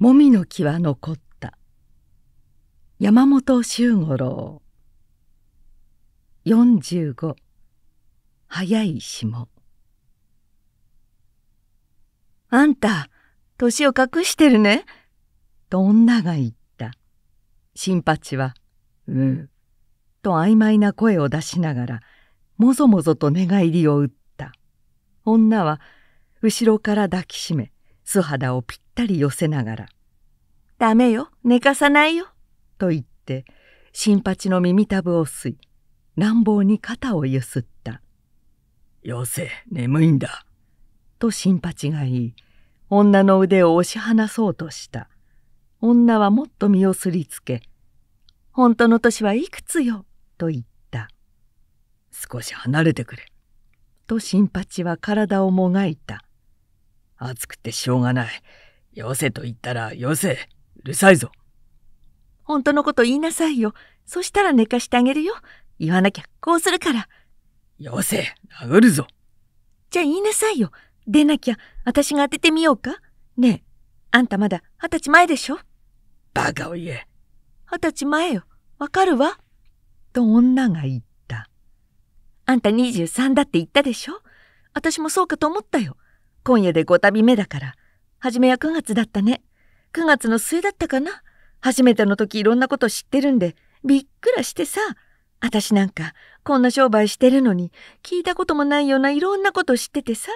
もみの木は残った山本周五郎十五早い霜あんた年を隠してるね」と女が言った新八は「うん」と曖昧な声を出しながらもぞもぞと寝返りを打った女は後ろから抱きしめ素肌をぴっったり寄せながら「ダメよ寝かさないよ」と言って新八の耳たぶを吸い乱暴に肩をゆすった「よせ眠いんだ」と新八が言い女の腕を押し離そうとした女はもっと身をすりつけ「本当の年はいくつよ」と言った「少し離れてくれ」と新八は体をもがいた「暑くてしょうがないよせと言ったらよせ。うるさいぞ。本当のこと言いなさいよ。そしたら寝かしてあげるよ。言わなきゃこうするから。よせ、殴るぞ。じゃあ言いなさいよ。出なきゃ私が当ててみようか。ねえ、あんたまだ二十歳前でしょバカを言え。二十歳前よ。わかるわ。と女が言った。あんた23だって言ったでしょ私もそうかと思ったよ。今夜で5旅目だから、初めは9月だったね。9月の末だったかな。初めての時いろんなこと知ってるんで、びっくらしてさ。私なんか、こんな商売してるのに、聞いたこともないようないろんなこと知っててさ。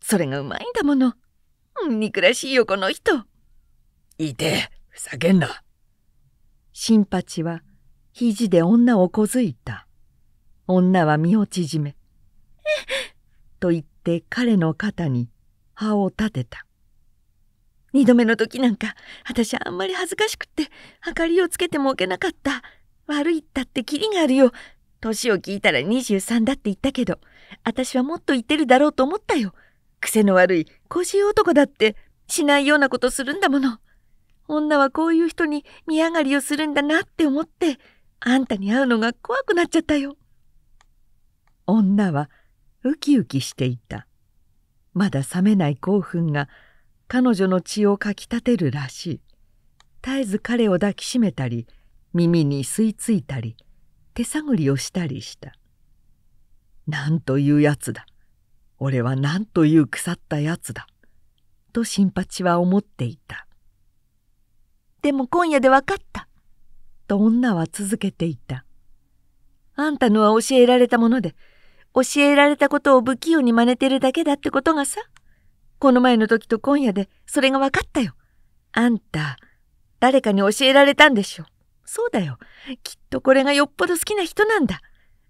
それがうまいんだもの。憎らしいよ、この人。いて、ふざけんな。新八は、肘で女をこづいた。女は身を縮め。と言って彼の肩に歯を立てた。2度目の時なんか私あんまり恥ずかしくって明かりをつけても置けなかった悪いったってキリがあるよ年を聞いたら23だって言ったけど私はもっと言ってるだろうと思ったよ癖の悪い腰男だってしないようなことするんだもの女はこういう人に見上がりをするんだなって思ってあんたに会うのが怖くなっちゃったよ女はウキウキしていたまだ冷めない興奮が彼女の血をかきたてるらしい絶えず彼を抱きしめたり耳に吸い付いたり手探りをしたりしたなんというやつだ俺は何という腐ったやつだと新八は思っていたでも今夜で分かったと女は続けていたあんたのは教えられたもので教えられたことを不器用に真似てるだけだってことがさこの前の時と今夜でそれが分かったよ。あんた、誰かに教えられたんでしょ。そうだよ。きっとこれがよっぽど好きな人なんだ。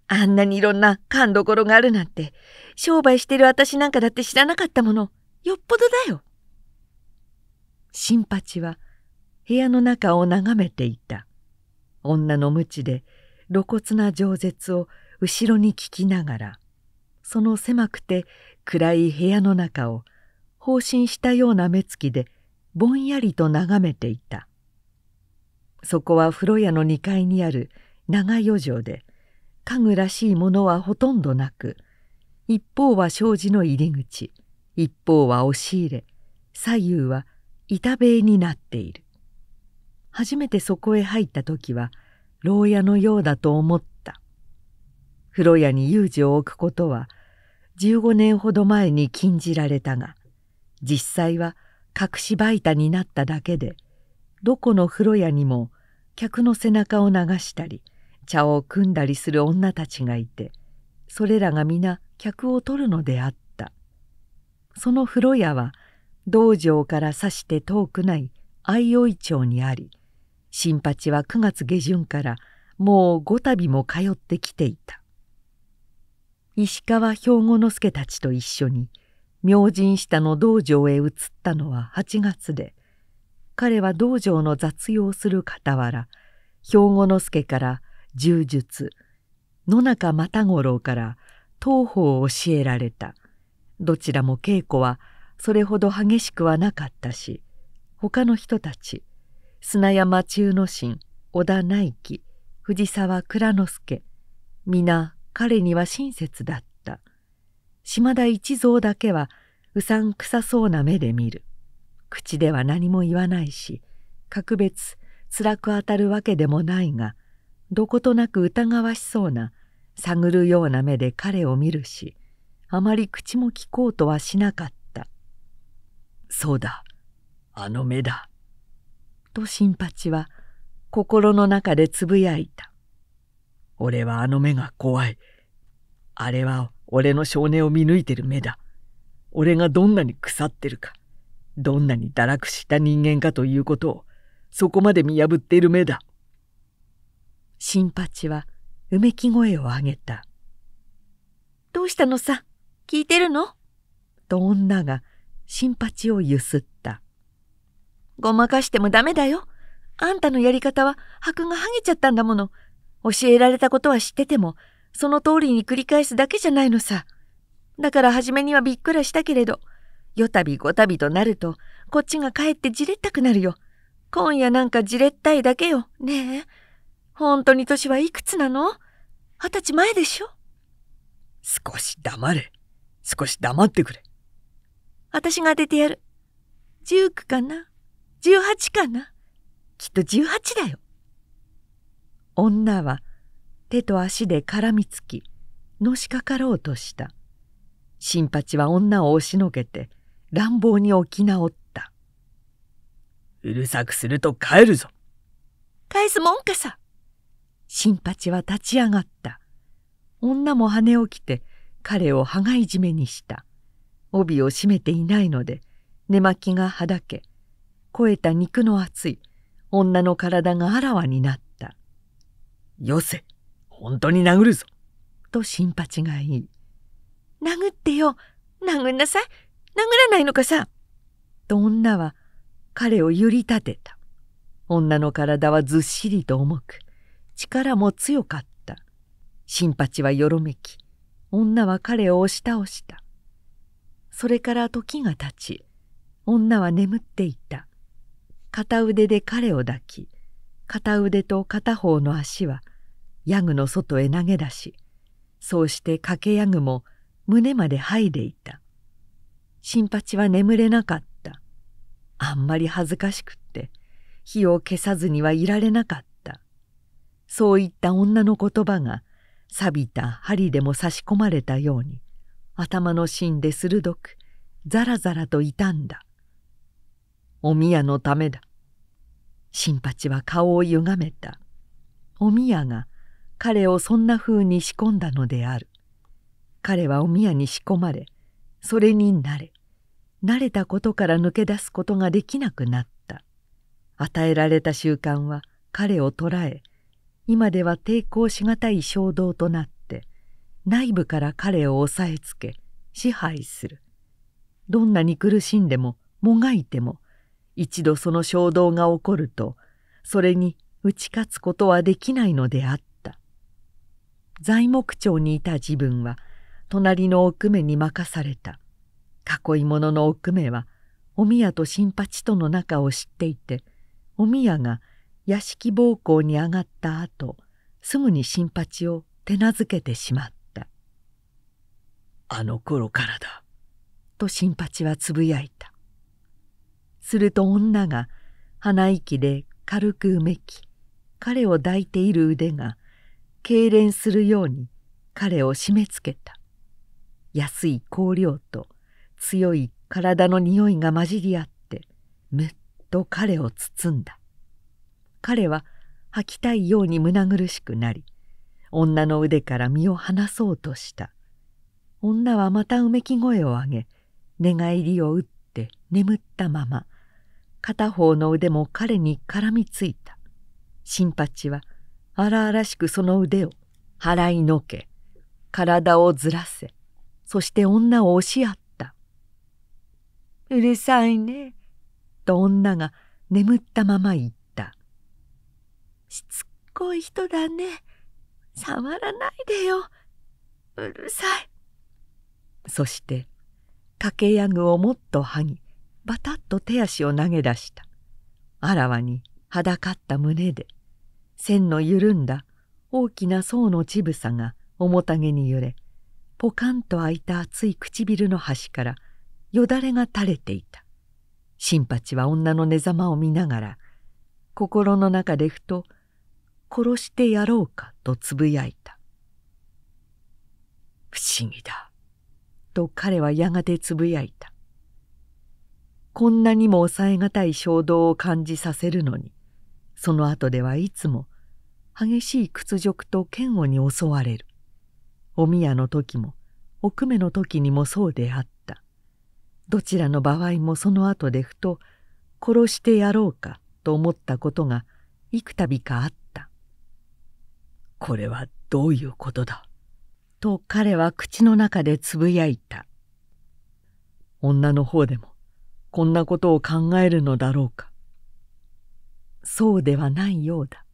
あんなにいろんな勘どころがあるなんて、商売してる私なんかだって知らなかったもの、よっぽどだよ。新八は部屋の中を眺めていた。女の無知で露骨な饒舌を後ろに聞きながら、その狭くて暗い部屋の中を放心したような目つきでぼんやりと眺めていたそこは風呂屋の2階にある長余剰で家具らしいものはほとんどなく一方は障子の入り口一方は押し入れ左右は板塀になっている初めてそこへ入った時は牢屋のようだと思った風呂屋に遊女を置くことは15年ほど前に禁じられたが実際は隠しイタになっただけでどこの風呂屋にも客の背中を流したり茶を組んだりする女たちがいてそれらが皆客を取るのであったその風呂屋は道場からさして遠くない相生町にあり新八は9月下旬からもう五度も通ってきていた石川兵庫之助たちと一緒に明神下の道場へ移ったのは8月で彼は道場の雑用する傍ら兵庫之助から柔術野中又五郎から当法を教えられたどちらも稽古はそれほど激しくはなかったし他の人たち砂山中之進織田内樹藤沢蔵之助皆彼には親切だった。島田一蔵だけはうさんくさそうな目で見る口では何も言わないし格別辛く当たるわけでもないがどことなく疑わしそうな探るような目で彼を見るしあまり口も聞こうとはしなかった「そうだあの目だ」と新八は心の中でつぶやいた「俺はあの目が怖いあれは俺の少年を見抜いてる目だ。俺がどんなに腐ってるか、どんなに堕落した人間かということを、そこまで見破っている目だ。新八はうめき声を上げた。どうしたのさ聞いてるのと女が新八をゆすった。ごまかしてもダメだよ。あんたのやり方は箔が剥げちゃったんだもの。教えられたことは知ってても、その通りに繰り返すだけじゃないのさ。だから初めにはびっくらしたけれど、よたびごたびとなると、こっちが帰ってじれったくなるよ。今夜なんかじれったいだけよ。ねえ。本当に歳はいくつなの二十歳前でしょ少し黙れ。少し黙ってくれ。私が当ててやる。十九かな ?18 かなきっと18だよ。女は手と足で絡みつきのしかかろうとした新八は女を押しのけて乱暴に起き直った「うるさくすると帰るぞ」「返すもんかさ」新八は立ち上がった女も羽をきて彼を羽交い締めにした帯を締めていないので寝巻きがはだけ肥えた肉の厚い女の体があらわになった「よせ!」本当に殴るぞ。と新八が言い、殴ってよ、殴んなさい、殴らないのかさ。と女は彼を揺り立てた。女の体はずっしりと重く、力も強かった。新八はよろめき、女は彼を押し倒した。それから時が経ち、女は眠っていた。片腕で彼を抱き、片腕と片方の足はヤグの外へ投げ出しそうして掛けヤグも胸まで剥いでいた新八は眠れなかったあんまり恥ずかしくって火を消さずにはいられなかったそういった女の言葉が錆びた針でも差し込まれたように頭の芯で鋭くザラザラと傷んだお宮のためだ新八は顔をゆがめたお宮が彼をそんな風に仕込んだのである彼はお宮に仕込まれそれに慣れ慣れたことから抜け出すことができなくなった与えられた習慣は彼を捉え今では抵抗しがたい衝動となって内部から彼を押さえつけ支配するどんなに苦しんでももがいても一度その衝動が起こるとそれに打ち勝つことはできないのであった材木町にいた自分は隣の奥目に任された囲い物の奥目はお宮と新八との仲を知っていてお宮が屋敷奉公に上がった後すぐに新八を手なずけてしまった「あの頃からだ」と新八はつぶやいたすると女が鼻息で軽くうめき彼を抱いている腕が痙攣するように彼を締め付けた安い香料と強い体の匂いが混じり合ってむっと彼を包んだ彼は吐きたいように胸苦しくなり女の腕から身を離そうとした女はまたうめき声を上げ寝返りを打って眠ったまま片方の腕も彼に絡みついた新八は「荒々しくその腕を払いのけ体をずらせそして女を押し合った「うるさいね」と女が眠ったまま言った「しつこい人だね触らないでようるさい」そして掛けやぐをもっと剥ぎバタッと手足を投げ出したあらわに裸った胸で線の緩んだ大きな層の乳房が重たげに揺れポカンと開いた厚い唇の端からよだれが垂れていた新八は女の寝ざまを見ながら心の中でふと「殺してやろうか」とつぶやいた「不思議だ」と彼はやがてつぶやいたこんなにも抑えがたい衝動を感じさせるのにその後ではいつも激しい屈辱と嫌悪に襲われるお宮の時もお目の時にもそうであったどちらの場合もその後でふと殺してやろうかと思ったことが幾度かあった「これはどういうことだ」と彼は口の中でつぶやいた女の方でもこんなことを考えるのだろうかそうではないようだ。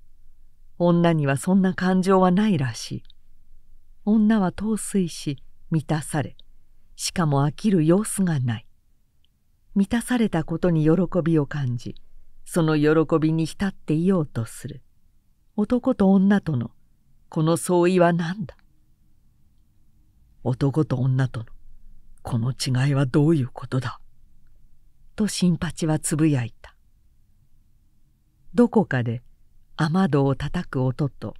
女にはそんな感情はないらしい。女は陶酔し、満たされ、しかも飽きる様子がない。満たされたことに喜びを感じ、その喜びに浸っていようとする。男と女との、この相違は何だ男と女との、この違いはどういうことだと新八はつぶやいた。どこかで雨戸を叩く音と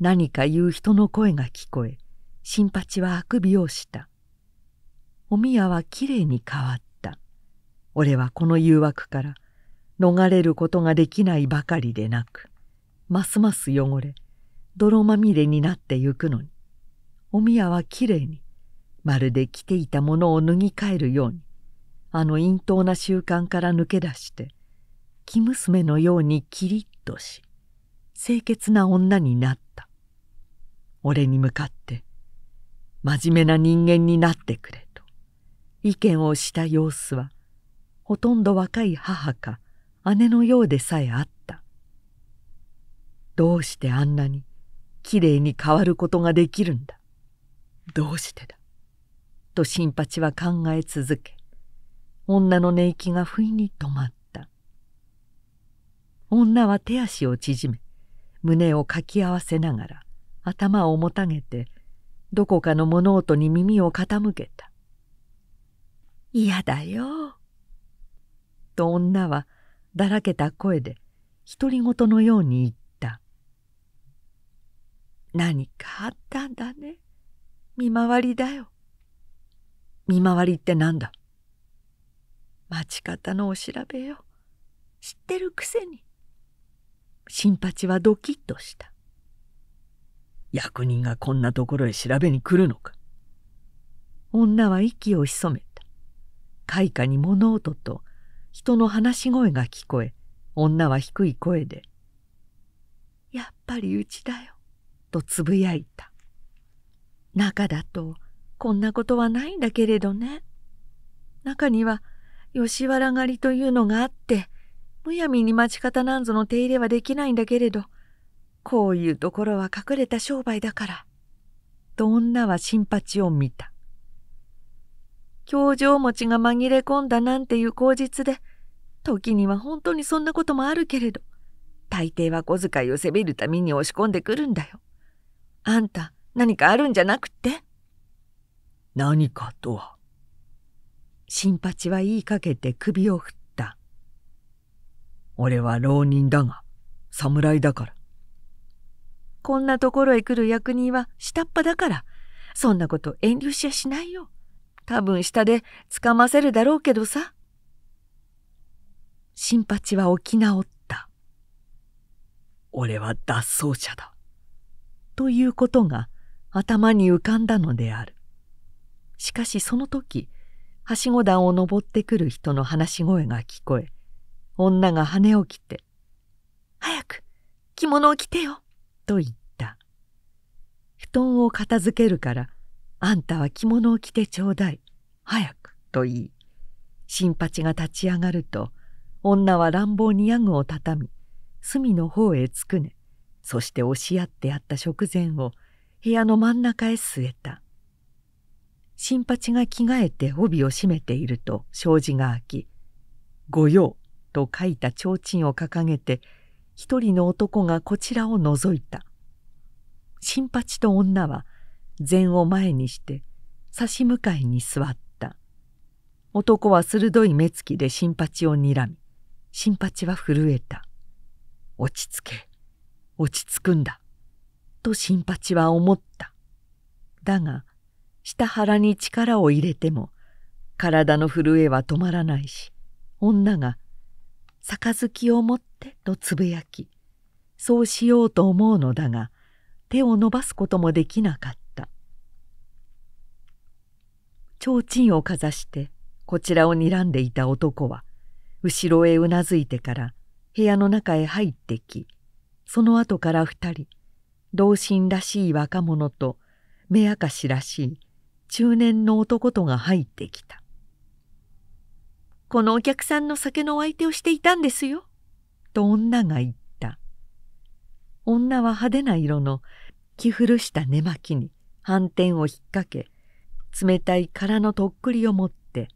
何か言う人の声が聞こえ新八はあくびをしたお宮はきれいに変わった俺はこの誘惑から逃れることができないばかりでなくますます汚れ泥まみれになってゆくのにお宮はきれいにまるで着ていたものを脱ぎ替えるようにあの陰頭な習慣から抜け出して生娘のようにキリッとし清潔な女になった俺に向かって真面目な人間になってくれと意見をした様子はほとんど若い母か姉のようでさえあったどうしてあんなにきれいに変わることができるんだどうしてだと新八は考え続け女の寝息が不意に止まった女は手足を縮め胸をかき合わせながら頭をもたげてどこかの物音に耳を傾けた「嫌だよ」と女はだらけた声で独り言のように言った「何かあったんだね見回りだよ」「見回りって何だ?」「待ち方のお調べよ知ってるくせに」新八はドキッとした役人がこんなところへ調べに来るのか女は息を潜めた開花に物音と人の話し声が聞こえ女は低い声で「やっぱりうちだよ」とつぶやいた中だとこんなことはないんだけれどね中には吉原狩りというのがあってむやみに町方なんぞの手入れはできないんだけれど、こういうところは隠れた商売だから。と女は新八を見た。表情持ちが紛れ込んだなんていう口実で、時には本当にそんなこともあるけれど、大抵は小遣いをせめるために押し込んでくるんだよ。あんた、何かあるんじゃなくって何かとは。新八は言いかけて首を振っ俺は浪人だが侍だからこんなところへ来る役人は下っ端だからそんなこと遠慮しやしないよ多分下でつかませるだろうけどさ新八は起き直った俺は脱走者だということが頭に浮かんだのであるしかしその時はしご段を登ってくる人の話し声が聞こえ女が羽を着て「早く着物を着てよ」と言った布団を片付けるからあんたは着物を着てちょうだい早くと言い新八が立ち上がると女は乱暴にヤグを畳み隅の方へつくねそして押し合ってやった食前を部屋の真ん中へ据えた新八が着替えて帯を締めていると障子が開き「御用と書いた提灯を掲げて一人の男がこちらを覗いた新八と女は禅を前にして差し向かいに座った男は鋭い目つきで新八をにらみ新八は震えた「落ち着け落ち着くんだ」と新八は思っただが下腹に力を入れても体の震えは止まらないし女が杯を持ってとつぶやきそうしようと思うのだが手を伸ばすこともできなかった提灯をかざしてこちらを睨んでいた男は後ろへうなずいてから部屋の中へ入ってきその後から二人同心らしい若者と目明かしらしい中年の男とが入ってきた。このお客さんの酒のお相手をしていたんですよ。と女が言った。女は派手な色の着古した寝巻きに斑点を引っ掛け、冷たい殻のとっくりを持って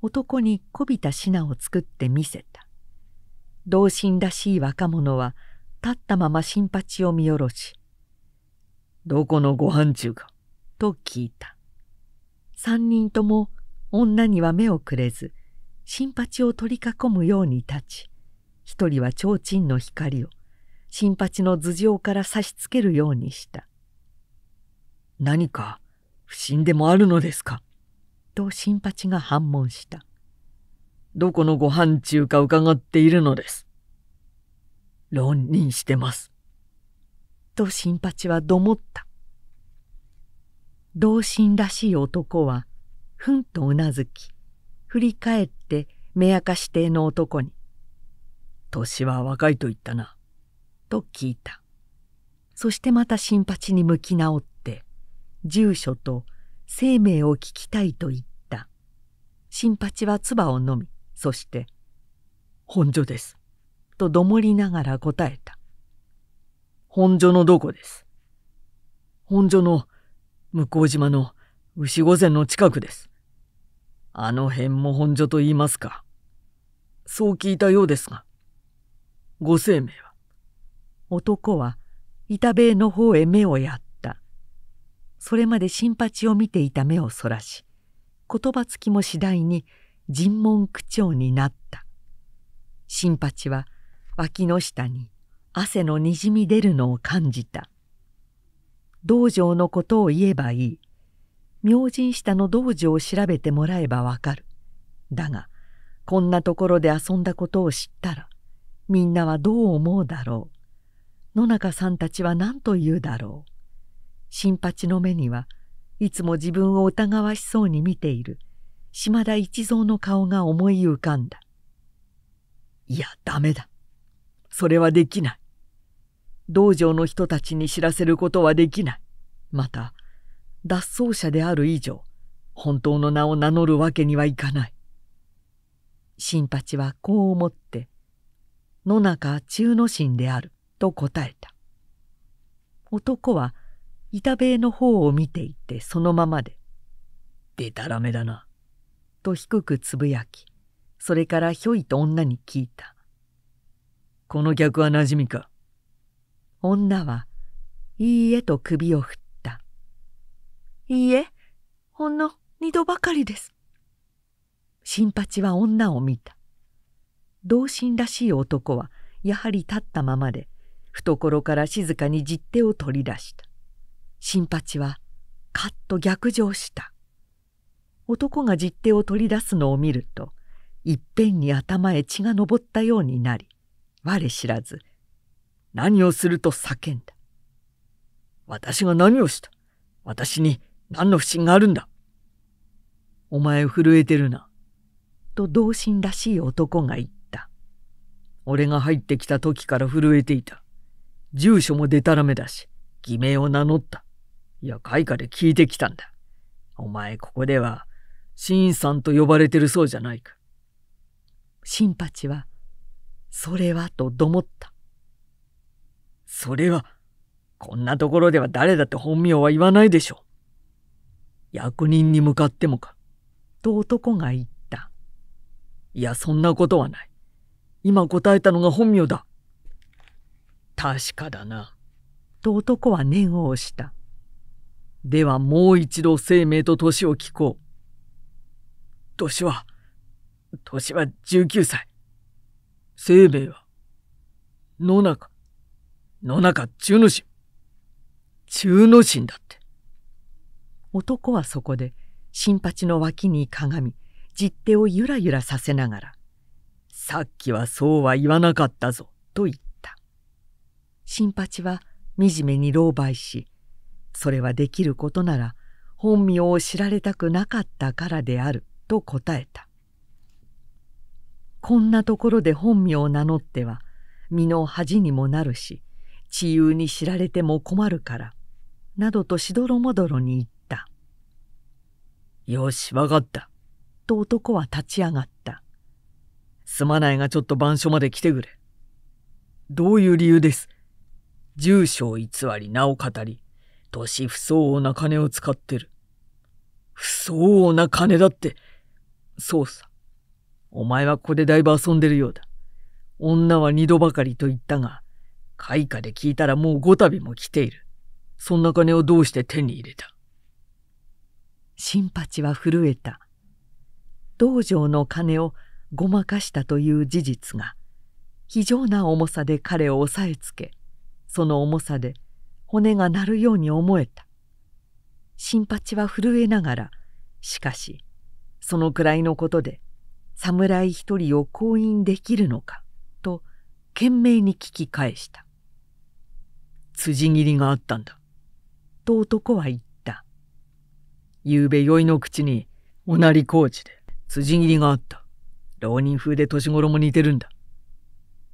男にこびた品を作って見せた。同心らしい若者は立ったまま新八を見下ろし、どこのご飯中かと聞いた。三人とも女には目をくれず、新八を取り囲むように立ち一人は提灯の光を新八の頭上から差し付けるようにした「何か不審でもあるのですか?」と新八が反問した「どこのご飯中か伺っているのです」「浪人してます」と新八はどもった同心らしい男はふんとうなずき振り返って目明かし邸の男に「年は若いと言ったな」と聞いたそしてまた新八に向き直って住所と生命を聞きたいと言った新八は唾を飲みそして「本所です」とどもりながら答えた「本所のどこです」「本所の向島の牛御前の近くです」あの辺も本所と言いますか。そう聞いたようですが。ご生命は男は板塀の方へ目をやった。それまで新八を見ていた目をそらし、言葉つきも次第に尋問口調になった。新八は脇の下に汗のにじみ出るのを感じた。道場のことを言えばいい。明神下の道場を調べてもらえばわかる。だがこんなところで遊んだことを知ったらみんなはどう思うだろう。野中さんたちは何と言うだろう。新八の目にはいつも自分を疑わしそうに見ている島田一蔵の顔が思い浮かんだ。いやダメだ。それはできない。道場の人たちに知らせることはできない。また脱走者である以上本当の名を名乗るわけにはいかない。新八はこう思って「野中中之進である」と答えた。男は板塀の方を見ていてそのままで「でたらめだな」と低くつぶやきそれからひょいと女に聞いた「この客はなじみか」女は「いいえ」と首を振っいいえ、ほんの二度ばかりです。新八は女を見た。同心らしい男はやはり立ったままで懐から静かに実手を取り出した。新八はカッと逆上した。男が実手を取り出すのを見るといっぺんに頭へ血が上ったようになり我知らず何をすると叫んだ。私が何をした私に何の不審があるんだお前震えてるな。と同心らしい男が言った。俺が入ってきた時から震えていた。住所もでたらめだし、偽名を名乗った。いや、開花で聞いてきたんだ。お前ここでは、新さんと呼ばれてるそうじゃないか。新八は、それはとどもった。それは、こんなところでは誰だって本名は言わないでしょう。役人に向かってもか。と男が言った。いや、そんなことはない。今答えたのが本名だ。確かだな。と男は念を押した。ではもう一度生命と年を聞こう。年は、年は19歳。生命は、野中、野中中之進。中之進だって。男はそこで新八の脇にかがみ実手をゆらゆらさせながら「さっきはそうは言わなかったぞ」と言った新八は惨めに狼狽しそれはできることなら本名を知られたくなかったからであると答えたこんなところで本名を名乗っては身の恥にもなるし治癒に知られても困るから」などとしどろもどろに言っよし、わかった。と男は立ち上がった。すまないがちょっと番所まで来てくれ。どういう理由です住所を偽り、名を語り、年不相応な金を使ってる。不相応な金だって。そうさ。お前はここでだいぶ遊んでるようだ。女は二度ばかりと言ったが、開花で聞いたらもう五度も来ている。そんな金をどうして手に入れた新八は震えた道場の金をごまかしたという事実が非常な重さで彼を押さえつけその重さで骨が鳴るように思えた新八は震えながらしかしそのくらいのことで侍一人を婚姻できるのかと懸命に聞き返した辻斬りがあったんだと男は言った夕べ酔いの口におなり高知で辻斬りがあった。浪人風で年頃も似てるんだ。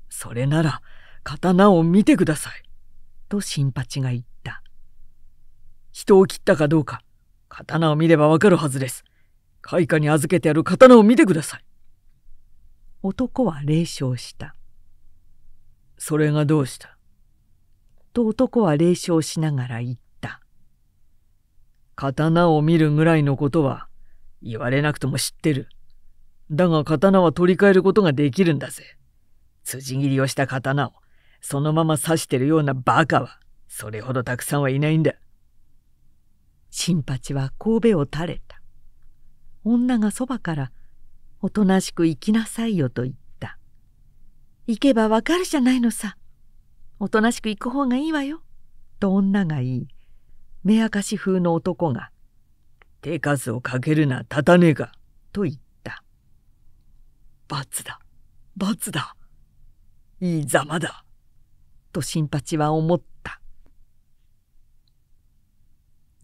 それなら刀を見てください。と新八が言った。人を切ったかどうか、刀を見ればわかるはずです。開花に預けてある刀を見てください。男は冷笑した。それがどうしたと男は冷笑しながら言っ刀を見るぐらいのことは言われなくとも知ってる。だが刀は取り替えることができるんだぜ。辻斬りをした刀をそのまま刺してるようなバカはそれほどたくさんはいないんだ。新八は神戸を垂れた。女がそばからおとなしく行きなさいよと言った。行けばわかるじゃないのさ。おとなしく行く方がいいわよ。と女が言い、目明かし風の男が「手数をかけるな立たねえか」と言った「罰だ罰だいいざまだ」と新八は思った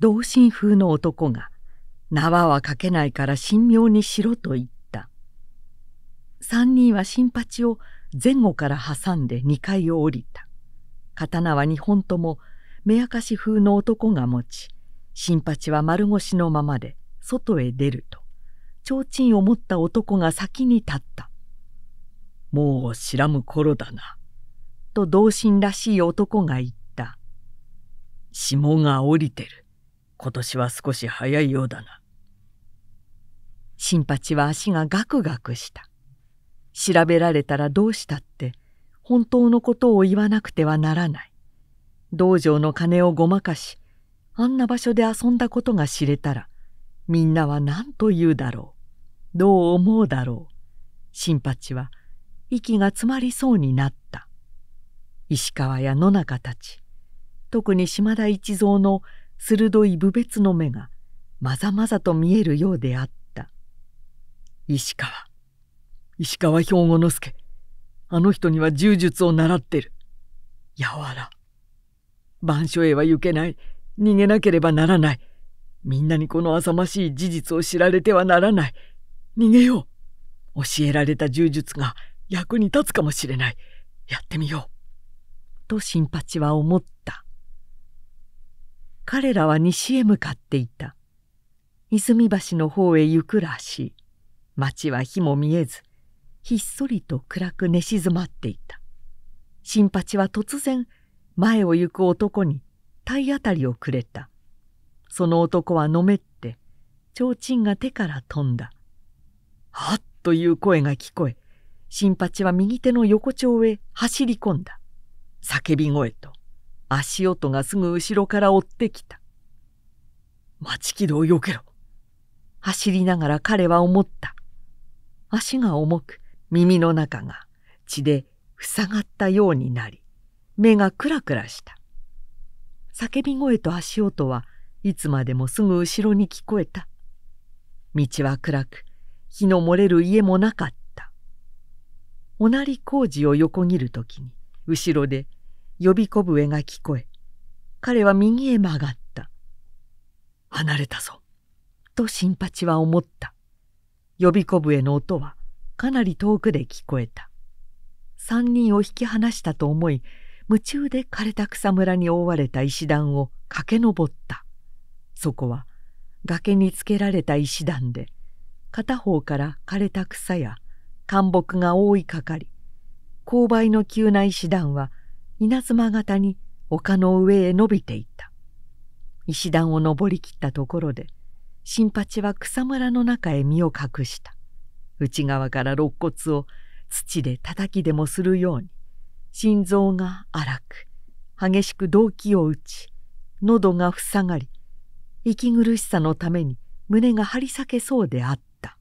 同心風の男が縄はかけないから神妙にしろと言った三人は新八を前後から挟んで2階を降りた刀は2本とも目明かし風の男が持ち新八は丸腰のままで外へ出ると提灯を持った男が先に立った「もう知らむ頃だな」と同心らしい男が言った「霜が降りてる今年は少し早いようだな」新八は足がガクガクした調べられたらどうしたって本当のことを言わなくてはならない道場の金をごまかしあんな場所で遊んだことが知れたらみんなは何と言うだろうどう思うだろう新八は息が詰まりそうになった石川や野中たち特に島田一蔵の鋭い部別の目がまざまざと見えるようであった石川石川兵庫之助あの人には柔術を習ってる柔ら番所へは行けない逃げなければならないみんなにこの浅ましい事実を知られてはならない逃げよう教えられた柔術が役に立つかもしれないやってみよう」と新八は思った彼らは西へ向かっていた泉橋の方へ行くらしい町は火も見えずひっそりと暗く寝静まっていた新八は突然前を行く男に体当たりをくれた。その男はのめって、ちょうちんが手から飛んだ。はっという声が聞こえ、新八は右手の横丁へ走り込んだ。叫び声と足音がすぐ後ろから追ってきた。待ち軌をよけろ。走りながら彼は思った。足が重く耳の中が血で塞がったようになり目がクラクラした叫び声と足音はいつまでもすぐ後ろに聞こえた道は暗く火の漏れる家もなかったおなり工事を横切る時に後ろで呼びむ絵が聞こえ彼は右へ曲がった離れたぞと新八は思った呼びむ絵の音はかなり遠くで聞こえた三人を引き離したと思い夢中で枯れた草むらに覆われた石段を駆け上ったそこは崖につけられた石段で片方から枯れた草や灌木が覆いかかり勾配の急な石段は稲妻型に丘の上へ伸びていった石段を登りきったところで新八は草むらの中へ身を隠した内側から肋骨を土で叩きでもするように心臓が荒く激しく動悸を打ち喉が塞がり息苦しさのために胸が張り裂けそうであった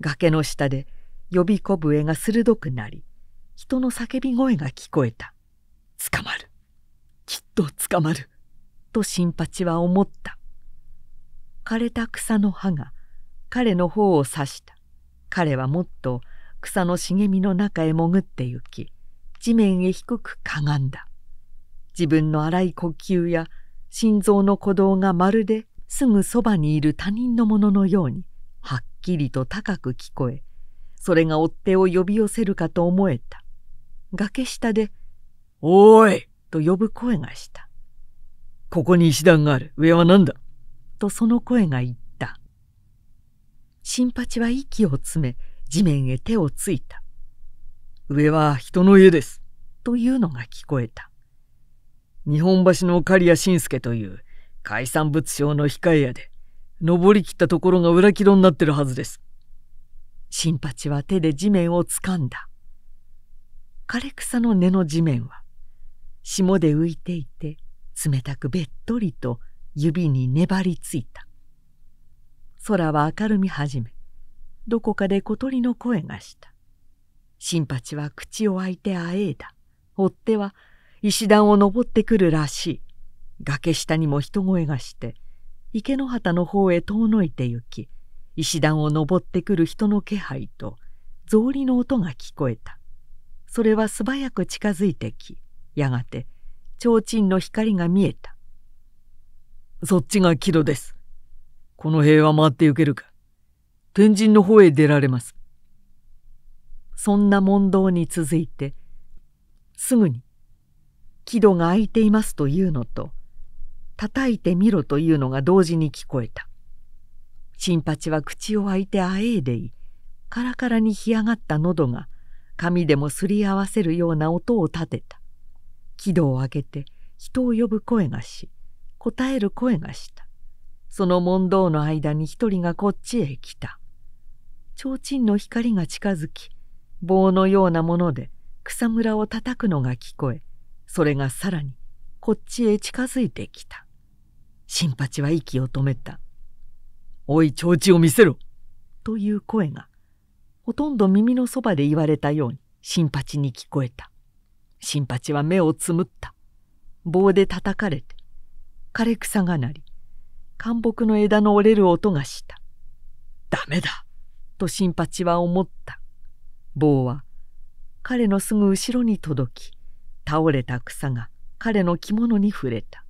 崖の下で呼び小笛が鋭くなり人の叫び声が聞こえた「捕まるきっと捕まる」と新八は思った枯れた草の葉が彼の方を刺した彼はもっと草の茂みの中へ潜って行き地面へ低くかがんだ。自分の荒い呼吸や心臓の鼓動がまるですぐそばにいる他人のもののようにはっきりと高く聞こえそれが追っ手を呼び寄せるかと思えた崖下で「おーい!」と呼ぶ声がした「ここに石段がある上は何だ?」とその声が言った新八は息を詰め地面へ手をついた上は人の家です。というのが聞こえた。日本橋の刈谷信介という海産物商の控え屋で、登りきったところが裏キロになってるはずです。新八は手で地面をつかんだ。枯れ草の根の地面は、霜で浮いていて、冷たくべっとりと指に粘りついた。空は明るみ始め、どこかで小鳥の声がした。新八は口を開いてあえいだ追っ手は石段を登ってくるらしい崖下にも人声がして池の旗の方へ遠のいて行き石段を登ってくる人の気配と草履の音が聞こえたそれは素早く近づいてきやがて提灯の光が見えた「そっちが木戸です。この塀は回って行けるか。天神の方へ出られます。そんな問答に続いてすぐに「木戸が開いています」というのと「叩いてみろ」というのが同時に聞こえた新八は口を開いてあえいでいカラカラに干上がった喉が髪でもすり合わせるような音を立てた木戸を開けて人を呼ぶ声がし答える声がしたその問答の間に一人がこっちへ来た提灯の光が近づき棒のようなもので草むらを叩くのが聞こえそれがさらにこっちへ近づいてきた新八は息を止めた「おい提灯を見せろ!」という声がほとんど耳のそばで言われたように新八に聞こえた新八は目をつむった棒で叩かれて枯れ草がなり灌木の枝の折れる音がした「ダメだ!」と新八は思った棒は彼のすぐ後ろに届き倒れた草が彼の着物に触れた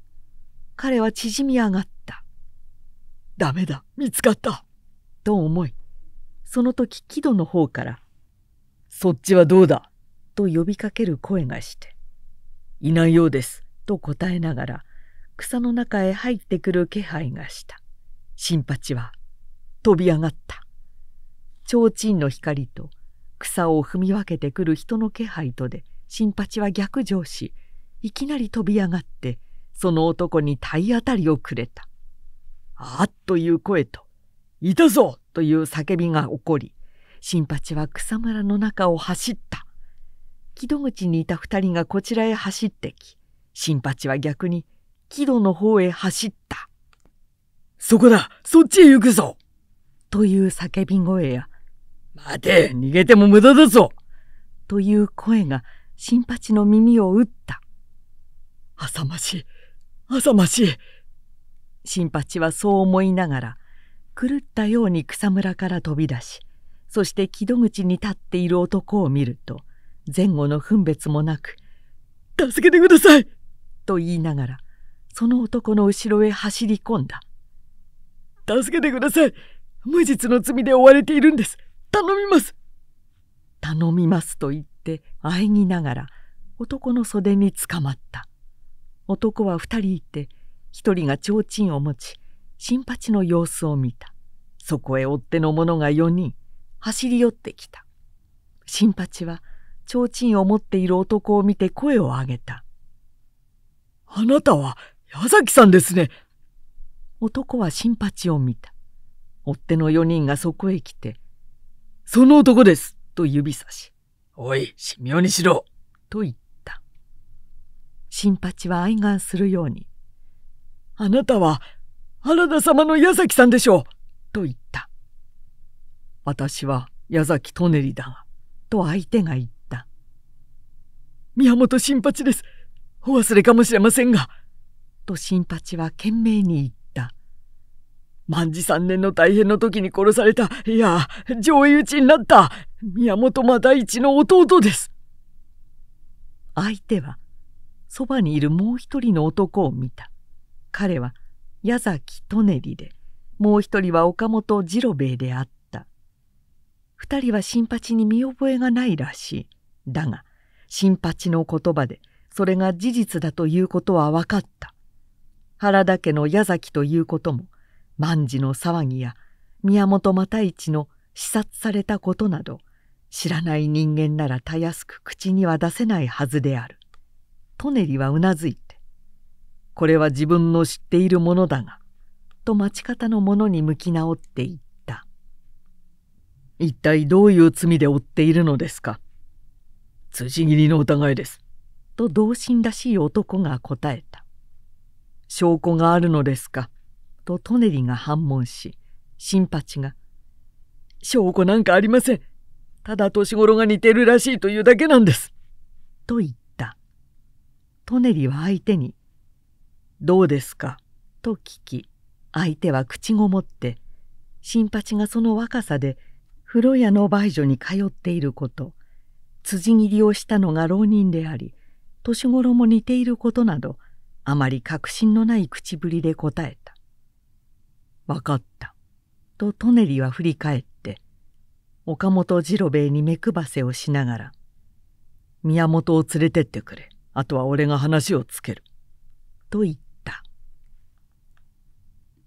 彼は縮み上がった「ダメだ見つかった!」と思いその時木戸の方から「そっちはどうだ?」と呼びかける声がして「いないようです」と答えながら草の中へ入ってくる気配がした新八は飛び上がった提灯の光と草を踏み分けてくる人の気配とで新八は逆上しいきなり飛び上がってその男に体当たりをくれた。あっという声と「いたぞ!」という叫びが起こり新八は草むらの中を走った。木戸口にいた2人がこちらへ走ってき新八は逆に木戸の方へ走った「そこだそっちへ行くぞ!」という叫び声や待て、逃げても無駄だぞという声が新八の耳を打った。浅ましい、浅ましい。新八はそう思いながら、狂ったように草むらから飛び出し、そして木戸口に立っている男を見ると、前後の分別もなく、助けてくださいと言いながら、その男の後ろへ走り込んだ。助けてください無実の罪で追われているんです頼みます頼みますと言ってあえぎながら男の袖につかまった男は2人いて1人が提灯を持ち新八の様子を見たそこへ追っ手の者が4人走り寄ってきた新八は提灯を持っている男を見て声を上げた「あなたは矢崎さんですね」男は新八を見た追っ手の4人がそこへ来てその男です。と指さし、おい、神妙にしろ。と言った。新八は愛願するように、あなたは原田様の矢崎さんでしょう。と言った。私は矢崎トネリだが、と相手が言った。宮本新八です。お忘れかもしれませんが、と新八は懸命に言っ万事三年の大変の時に殺された、いや、上位討ちになった、宮本真大一の弟です。相手は、そばにいるもう一人の男を見た。彼は、矢崎利練で、もう一人は岡本次郎兵衛であった。二人は新八に見覚えがないらしい。だが、新八の言葉で、それが事実だということは分かった。原田家の矢崎ということも、万事の騒ぎや宮本又一の視察されたことなど知らない人間ならたやすく口には出せないはずである。トネリはうなずいて「これは自分の知っているものだが」と町方の者に向き直っていった。一体どういう罪で負っているのですか辻斬りの疑いです。と同心らしい男が答えた。証拠があるのですかとトネリが反問し新八が「証拠なんかありませんただ年頃が似てるらしいというだけなんです」と言ったトネリは相手に「どうですか?」と聞き相手は口ごもって新八がその若さで風呂屋の梅女に通っていること辻斬りをしたのが浪人であり年頃も似ていることなどあまり確信のない口ぶりで答えたわかった。とトネリは振り返って、岡本次郎兵衛に目配せをしながら、宮本を連れてってくれ。あとは俺が話をつける。と言っ